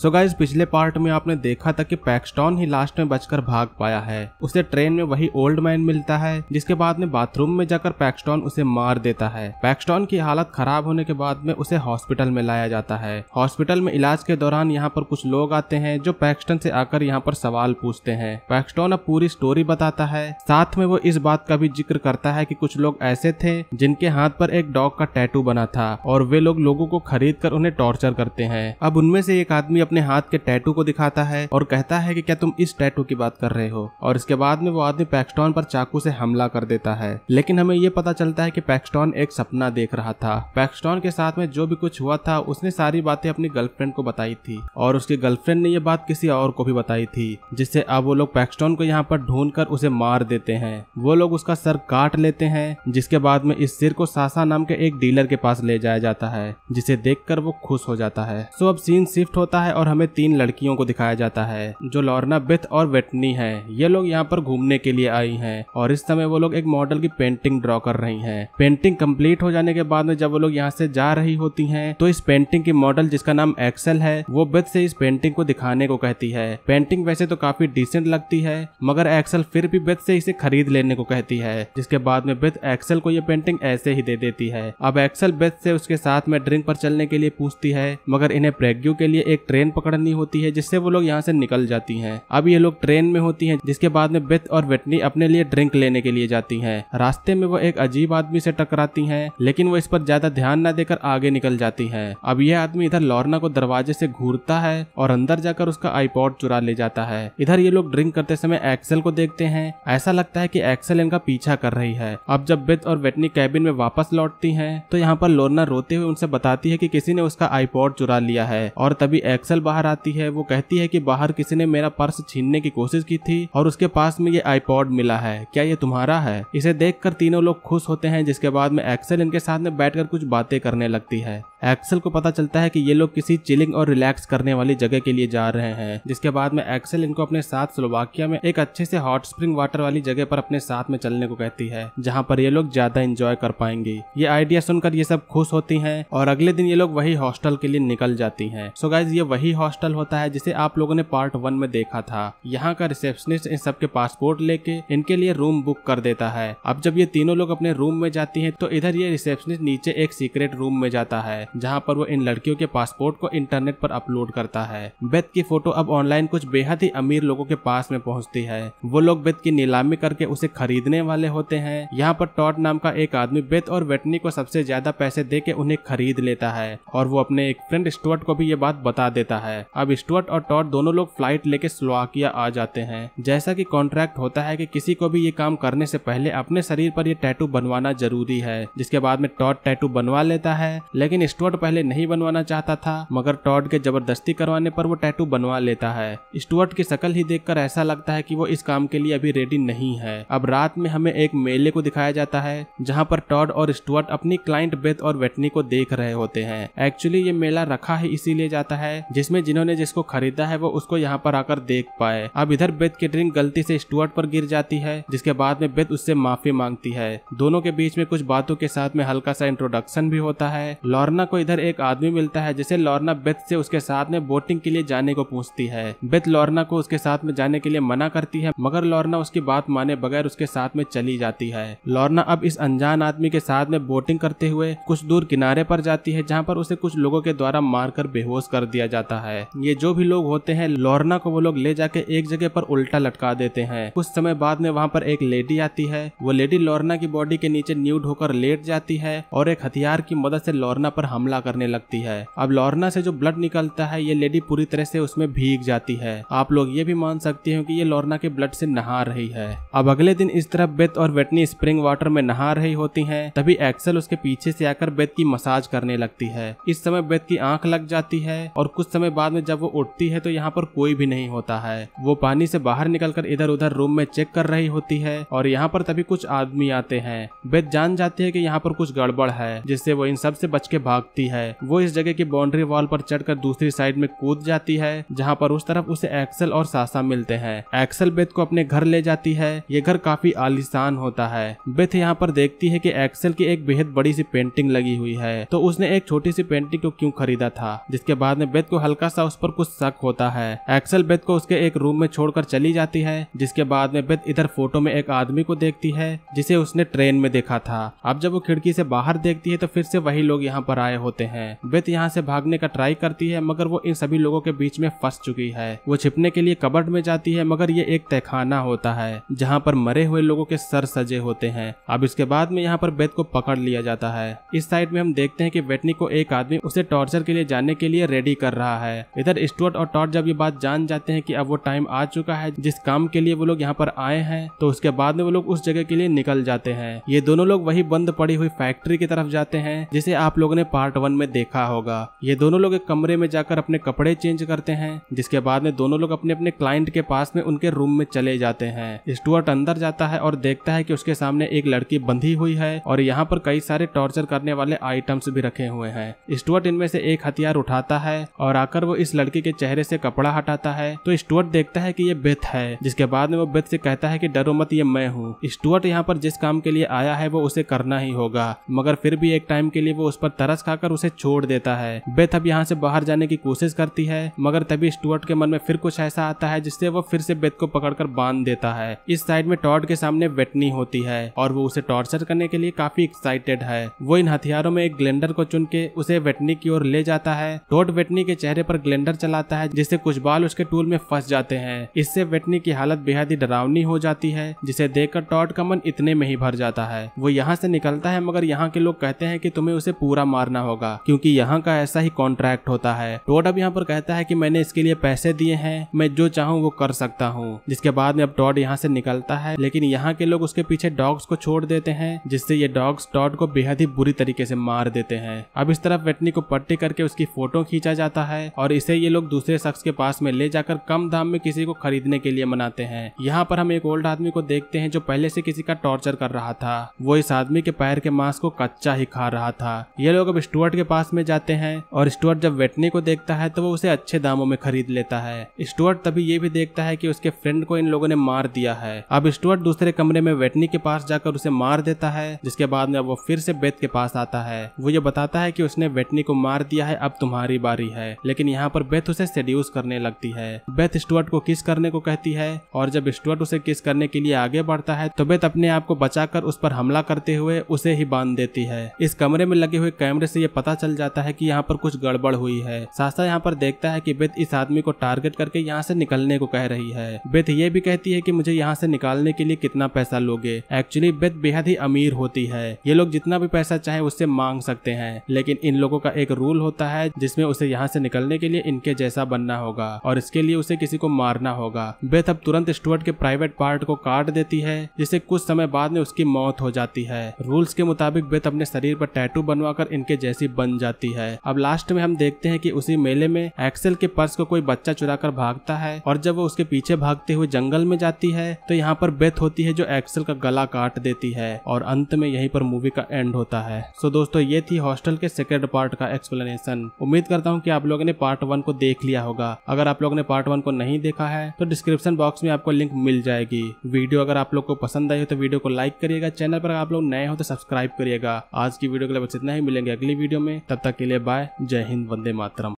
सो so guys पिछले part में आपने देखा था कि पैक्सटॉन ही लास्ट में बचकर भाग पाया है उसे ट्रेन में वही ओल्ड मैन मिलता है जिसके बाद में बाथरूम में जाकर पैक्सटॉन उसे मार देता है पैक्सटॉन की हालत खराब होने के बाद में उसे हॉस्पिटल में लाया जाता है हॉस्पिटल में इलाज के दौरान यहाँ पर कुछ लोग आते हैं जो पैक्सटन से आकर यहाँ पर सवाल पूछते हैं पैक्सटॉन अब पूरी स्टोरी बताता है साथ में वो इस बात का भी जिक्र करता है की कुछ लोग ऐसे थे जिनके हाथ पर एक डॉग का टैटू बना था और वे लोग लोगों को खरीद कर उन्हें टॉर्चर करते हैं अब उनमें से एक आदमी अपने हाथ के टैटू को दिखाता है और कहता है कि क्या तुम इस टैटू की बात कर रहे हो और इसके बाद में वो आदमी पैक्सटॉन पर चाकू से हमला कर देता है लेकिन हमें ये पता चलता है कि पैक्सटॉन एक सपना देख रहा था पैक्सटॉन के साथ में जो भी कुछ हुआ था उसने सारी बातें अपनी गर्लफ्रेंड को बताई थी और उसकी गर्लफ्रेंड ने ये बात किसी और को भी बताई थी जिससे अब वो लोग पैक्सटॉन को यहाँ पर ढूंढ कर उसे मार देते हैं वो लोग उसका सर काट लेते हैं जिसके बाद में इस सिर को सासा नाम के एक डीलर के पास ले जाया जाता है जिसे देख वो खुश हो जाता है सो अब सीन शिफ्ट होता है और हमें तीन लड़कियों को दिखाया जाता है जो लॉर्ना बिथ और वेटनी है ये लोग यहाँ पर घूमने के लिए आई है और इस समय वो लोग एक मॉडल की पेंटिंग ड्रॉ कर रही है पेंटिंग कम्प्लीट हो जाने के बाद में जब वो लोग यहाँ से जा रही होती है तो इस पेंटिंग की मॉडल जिसका नाम एक्सेल है वो बिथ से इस पेंटिंग को दिखाने को कहती है पेंटिंग वैसे तो काफी डिसेंट लगती है मगर एक्सेल फिर भी बिथ से इसे खरीद लेने को कहती है जिसके बाद में बिथ एक्सेल को ये पेंटिंग ऐसे ही दे देती है अब एक्सेल बेथ से उसके साथ में ड्रिंक पर चलने के लिए पूछती है मगर इन्हें प्रेग्यू के लिए एक ट्रेन ट्रेन पकड़नी होती है जिससे वो लोग यहाँ से निकल जाती हैं अब ये लोग ट्रेन में होती हैं जिसके बाद में बेथ और वेटनी अपने लिए ड्रिंक लेने के लिए जाती हैं रास्ते में वो एक अजीब आदमी से टकराती हैं लेकिन वो इस पर ज्यादा ध्यान न देकर आगे निकल जाती हैं अब यह आदमी इधर लॉर्ना को दरवाजे से घूरता है और अंदर जाकर उसका आईपॉड चुरा ले जाता है इधर ये लोग ड्रिंक करते समय एक्सेल को देखते हैं ऐसा लगता है की एक्सेल इनका पीछा कर रही है अब जब बेथ और वेटनी कैबिन में वापस लौटती है तो यहाँ पर लोर्ना रोते हुए उनसे बताती है की कि किसी ने उसका आईपॉड चुरा लिया है और तभी एक्सेल कॉल बाहर आती है वो कहती है कि बाहर किसी ने मेरा पर्स छीनने की कोशिश की थी और उसके पास में ये आईपॉड मिला है क्या ये तुम्हारा है इसे देखकर तीनों लोग खुश होते हैं जिसके बाद में एक्सेल इनके साथ में बैठकर कुछ बातें करने लगती है एक्सेल को पता चलता है कि ये लोग किसी चिलिंग और रिलैक्स करने वाली जगह के लिए जा रहे हैं जिसके बाद में एक्सेल इनको अपने साथ स्लोवाकिया में एक अच्छे से हॉट स्प्रिंग वाटर वाली जगह पर अपने साथ में चलने को कहती है जहाँ पर ये लोग ज्यादा इंजॉय कर पाएंगे ये आइडिया सुनकर ये सब खुश होती है और अगले दिन ये लोग वही हॉस्टल के लिए निकल जाती है सो गाइज ये वही हॉस्टल होता है जिसे आप लोगों ने पार्ट वन में देखा था यहाँ का रिसेप्शनिस्ट इन सबके पासपोर्ट लेके इनके लिए रूम बुक कर देता है अब जब ये तीनों लोग अपने रूम में जाती है तो इधर ये रिसेप्शनिस्ट नीचे एक सीक्रेट रूम में जाता है जहां पर वो इन लड़कियों के पासपोर्ट को इंटरनेट पर अपलोड करता है बेथ की फोटो अब ऑनलाइन कुछ बेहद ही अमीर लोगों के पास में पहुंचती है वो लोग बेथ की नीलामी करके उसे खरीदने वाले होते हैं यहाँ पर टॉट नाम का एक आदमी बेथ और वेटनी को सबसे ज्यादा पैसे दे के उन्हें खरीद लेता है और वो अपने एक फ्रेंड स्टुअर्ट को भी ये बात बता देता है अब स्टुअर्ट और टॉट दोनों लोग फ्लाइट लेके स्लोवाकिया आ जाते हैं जैसा की कॉन्ट्रैक्ट होता है की कि किसी को भी ये काम करने से पहले अपने शरीर पर यह टैटू बनवाना जरूरी है जिसके बाद में टॉट टैटू बनवा लेता है लेकिन स्टुअर्ट पहले नहीं बनवाना चाहता था मगर टॉड के जबरदस्ती करवाने पर वो टैटू बनवा लेता है स्टुअर्ट की शक्ल ही देखकर ऐसा लगता है कि वो इस काम के लिए अभी रेडी नहीं है अब रात में हमें एक मेले को दिखाया जाता है जहाँ पर टॉड और स्टुअर्ट अपनी क्लाइंट बेथ और वेटनी को देख रहे होते हैं एक्चुअली ये मेला रखा है इसीलिए जाता है जिसमें जिन्होंने जिसको खरीदा है वो उसको यहाँ पर आकर देख पाए अब इधर बेथ की ड्रिंक गलती से स्टुअर्ट पर गिर जाती है जिसके बाद में बेथ उससे माफी मांगती है दोनों के बीच में कुछ बातों के साथ में हल्का सा इंट्रोडक्शन भी होता है लॉर्ना को इधर एक आदमी मिलता है जिसे लॉर्ना बेथ से उसके साथ में बोटिंग के लिए जाने को पूछती है बेथ लॉर्ना को उसके साथ में जाने के लिए मना करती है मगर लॉर्ना उसकी बात माने बगैर उसके साथ में चली जाती है लॉर्ना अब इस अनजान आदमी के साथ में बोटिंग करते हुए कुछ दूर किनारे पर जाती है जहाँ पर उसे कुछ लोगों के द्वारा मारकर बेहोश कर दिया जाता है ये जो भी लोग होते हैं लॉर्ना को वो लोग ले जाके एक जगह पर उल्टा लटका देते हैं कुछ समय बाद में वहाँ पर एक लेडी आती है वो लेडी लॉर्ना की बॉडी के नीचे न्यूड होकर लेट जाती है और एक हथियार की मदद से लॉर्ना पर हम हमला करने लगती है अब लॉर्ना से जो ब्लड निकलता है ये लेडी पूरी तरह से उसमें भीग जाती है आप लोग ये भी मान सकते हो कि ये लॉर्ना के ब्लड से नहा रही है अब अगले दिन इस तरह बेथ और वेटनी स्प्रिंग वाटर में नहा रही होती है तभी एक्सल उसके पीछे से आकर बेथ की मसाज करने लगती है इस समय बेथ की आंख लग जाती है और कुछ समय बाद में जब वो उठती है तो यहाँ पर कोई भी नहीं होता है वो पानी से बाहर निकलकर इधर उधर रूम में चेक कर रही होती है और यहाँ पर तभी कुछ आदमी आते हैं बेथ जान जाती है कि यहाँ पर कुछ गड़बड़ है जिससे वो इन सब से बच के भाग भागती है वो इस जगह की बाउंड्री वॉल पर चढ़कर दूसरी साइड में कूद जाती है जहाँ पर उस तरफ उसे एक्सल और सासा मिलते हैं एक्सल बेथ को अपने घर ले जाती है ये घर काफी आलिशान होता है बेथ यहाँ पर देखती है की एक्सल की एक बेहद बड़ी सी पेंटिंग लगी हुई है तो उसने एक छोटी सी पेंटिंग को क्यूँ खरीदा था जिसके बाद में बेथ को हल्का सा उस पर कुछ शक होता है एक्सल बेथ को उसके एक रूम में छोड़कर चली जाती है जिसके बाद में बेथ इधर फोटो में एक आदमी को देखती है जिसे उसने ट्रेन में देखा था अब जब वो खिड़की से बाहर देखती है तो फिर से वही लोग यहाँ पर आए आए होते हैं बेत यहाँ से भागने का ट्राई करती है मगर वो इन सभी लोगों के बीच में फंस चुकी है वो छिपने के लिए कबर्ड में जाती है मगर ये एक तहखाना होता है जहाँ पर मरे हुए लोगों के सर सजे होते हैं अब इसके बाद में यहाँ पर बेत को पकड़ लिया जाता है इस साइड में हम देखते हैं की बेटनी को एक आदमी उसे टॉर्चर के लिए जाने के लिए रेडी कर रहा है इधर स्टुअर्ट और टॉर्च जब ये बात जान जाते हैं की अब वो टाइम आ चुका है जिस काम के लिए वो लोग यहाँ पर आए हैं तो उसके बाद में वो लोग उस जगह के लिए निकल जाते हैं ये दोनों लोग वही बंद पड़ी हुई फैक्ट्री की तरफ जाते हैं जिसे आप लोगों ने पार्ट वन में देखा होगा ये दोनों लोग एक कमरे में जाकर अपने कपड़े चेंज करते हैं जिसके बाद में दोनों लोग अपने अपने क्लाइंट के पास में उनके रूम में चले जाते हैं स्टुअर्ट अंदर जाता है और देखता है की उसके सामने एक लड़की बंधी हुई है और यहाँ पर कई सारे टॉर्चर करने वाले आइटम्स भी रखे हुए हैं स्टुअर्ट इनमें से एक हथियार उठाता है और आकर वो इस लड़की के चेहरे से कपड़ा हटाता है तो स्टुअर्ट देखता है की ये बेथ है जिसके बाद में वो बेथ से कहता है की डरो मत ये मैं हूँ स्टुअर्ट यहाँ पर जिस काम के लिए आया है वो उसे करना ही होगा मगर फिर भी एक टाइम के लिए वो उस पर तरस खाकर उसे छोड़ देता है बेथ अब यहाँ से बाहर जाने की कोशिश करती है मगर तभी स्टुअर्ट के मन में फिर कुछ ऐसा आता है जिससे वो फिर से बेथ को पकड़कर बांध देता है इस साइड में टॉड के सामने वेटनी होती है और वो उसे टॉर्चर करने के लिए काफी एक्साइटेड है वो इन हथियारों में एक ग्लेंडर को चुन के उसे वेटनी की ओर ले जाता है टॉड वेटनी के चेहरे पर ग्लेंडर चलाता है जिससे कुछ बाल उसके टूल में फंस जाते हैं इससे वेटनी की हालत बेहद ही डरावनी हो जाती है जिसे देखकर टॉड का मन इतने में ही भर जाता है वो यहाँ से निकलता है मगर यहाँ के लोग कहते हैं कि तुम्हें उसे पूरा मारना करना होगा क्योंकि यहाँ का ऐसा ही कॉन्ट्रैक्ट होता है टोड अब यहाँ पर कहता है कि मैंने इसके लिए पैसे दिए हैं मैं जो चाहूँ वो कर सकता हूँ जिसके बाद में अब टॉड यहाँ से निकलता है लेकिन यहाँ के लोग उसके पीछे डॉग्स को छोड़ देते हैं जिससे ये डॉग्स टॉड को बेहद ही बुरी तरीके से मार देते हैं अब इस तरफ वेटनी को पट्टी करके उसकी फोटो खींचा जाता है और इसे ये लोग दूसरे शख्स के पास में ले जाकर कम दाम में किसी को खरीदने के लिए मनाते हैं यहाँ पर हम एक ओल्ड आदमी को देखते हैं जो पहले से किसी का टॉर्चर कर रहा था वो इस आदमी के पैर के मांस को कच्चा ही खा रहा था ये लोग अब स्टुअर्ट के पास में जाते हैं और स्टुअर्ट जब वेटनी को देखता है तो वो उसे अच्छे दामों में खरीद लेता है स्टुअर्ट तभी ये भी देखता है कि उसके फ्रेंड को इन लोगों ने मार दिया है अब स्टुअर्ट दूसरे कमरे में वेटनी के पास जाकर उसे मार देता है जिसके बाद में वो फिर से बेथ के पास आता है वो ये बताता है की उसने वेटनी को मार दिया है अब तुम्हारी बारी है लेकिन यहाँ पर बेथ उसे सेड्यूस करने लगती है बेथ स्टुअर्ट को किस करने को कहती है और जब स्टुअर्ट उसे किस करने के लिए आगे बढ़ता है तो बेथ अपने आप को बचाकर उस पर हमला करते हुए उसे ही बांध देती है इस कमरे में लगे हुए कैमरे से ये पता चल जाता है कि यहाँ पर कुछ गड़बड़ हुई है सासा यहाँ पर देखता है कि बेथ इस आदमी को टारगेट करके यहाँ से निकलने को कह रही है बेथ ये भी कहती है कि मुझे यहाँ से निकालने के लिए कितना पैसा लोगे एक्चुअली बेथ बेहद ही अमीर होती है ये लोग जितना भी पैसा चाहे उससे मांग सकते हैं लेकिन इन लोगों का एक रूल होता है जिसमे उसे यहाँ से निकलने के लिए इनके जैसा बनना होगा और इसके लिए उसे किसी को मारना होगा बेथ अब तुरंत स्टुअर्ट के प्राइवेट पार्ट को काट देती है जिसे कुछ समय बाद में उसकी मौत हो जाती है रूल्स के मुताबिक बेथ अपने शरीर पर टैटू बनवाकर इनके जैसे जैसी बन जाती है अब लास्ट में हम देखते हैं कि उसी मेले में एक्सेल के पर्स को कोई बच्चा चुरा कर भागता है और जब वो उसके पीछे भागते हुए जंगल में जाती है तो यहाँ पर बेथ होती है जो एक्सेल का गला काट देती है और अंत में यही पर मूवी का एंड होता है सो दोस्तों ये थी हॉस्टल के सेकेंड पार्ट का एक्सप्लेनेशन उम्मीद करता हूँ की आप लोगों ने पार्ट वन को देख लिया होगा अगर आप लोगों ने पार्ट वन को नहीं देखा है तो डिस्क्रिप्शन बॉक्स में आपको लिंक मिल जाएगी वीडियो अगर आप लोग को पसंद आई हो तो वीडियो को लाइक करिएगा चैनल पर आप लोग नए हो तो सब्सक्राइब करिएगा आज की वीडियो के लिए बस इतना ही मिलेंगे अगली वीडियो में तब तक के लिए बाय जय हिंद वंदे मातरम